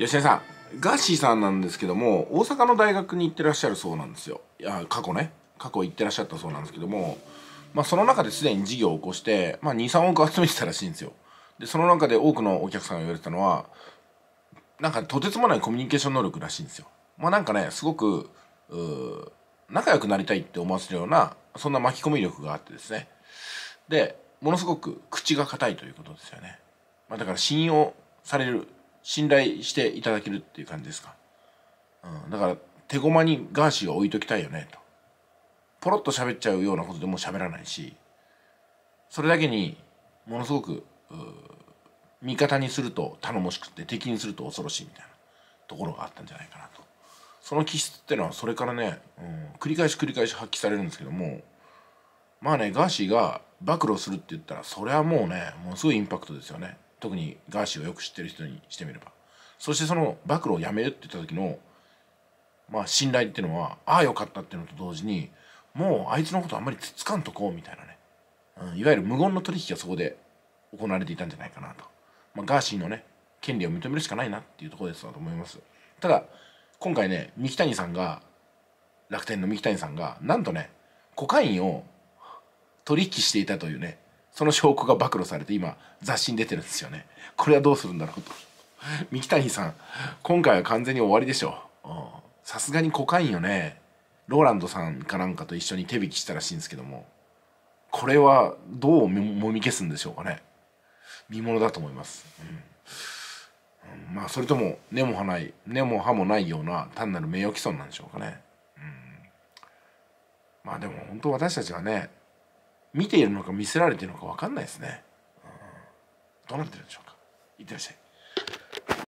吉江さんガッシーさんなんですけども大阪の大学に行ってらっしゃるそうなんですよいや過去ね過去行ってらっしゃったそうなんですけどもまあその中ですでに事業を起こして、まあ、23億集めてたらしいんですよでその中で多くのお客さんが言われてたのはなんかとてつもないコミュニケーション能力らしいんですよまあなんかねすごく仲良くなりたいって思わせるようなそんな巻き込み力があってですねでものすごく口が硬いということですよね、まあ、だから信用される信頼していただけるっていう感じですか。うん、だから手駒にガーシーは置いときたいよねと。ポロッと喋っちゃうようなことでも喋らないし、それだけにものすごく、味方にすると頼もしくて敵にすると恐ろしいみたいなところがあったんじゃないかなと。その気質ってのはそれからね、うん、繰り返し繰り返し発揮されるんですけども、まあね、ガーシーが暴露するって言ったら、それはもうね、ものすごいインパクトですよね。特にガーシーをよく知ってる人にしてみればそしてその暴露をやめるって言った時の、まあ、信頼っていうのはああよかったっていうのと同時にもうあいつのことあんまりつつかんとこうみたいなね、うん、いわゆる無言の取引がそこで行われていたんじゃないかなと、まあ、ガーシーのね権利を認めるしかないなっていうところですと思いますただ今回ね三木谷さんが楽天の三木谷さんがなんとねコカインを取引していたというねその証拠が暴露されて今雑誌に出てるんですよねこれはどうするんだろうと 三木谷さん今回は完全に終わりでしょさすがにコカインよねローランドさんかなんかと一緒に手引きしたらしいんですけどもこれはどうもみ消すんでしょうかね見ものだと思います、うんうん、まあそれとも根も葉ない根も葉もないような単なる名誉毀損なんでしょうかね、うん、まあでも本当私たちはね見ているのか見せられているのか分かんないですね、どうなってるんでしょうかいってらっしゃい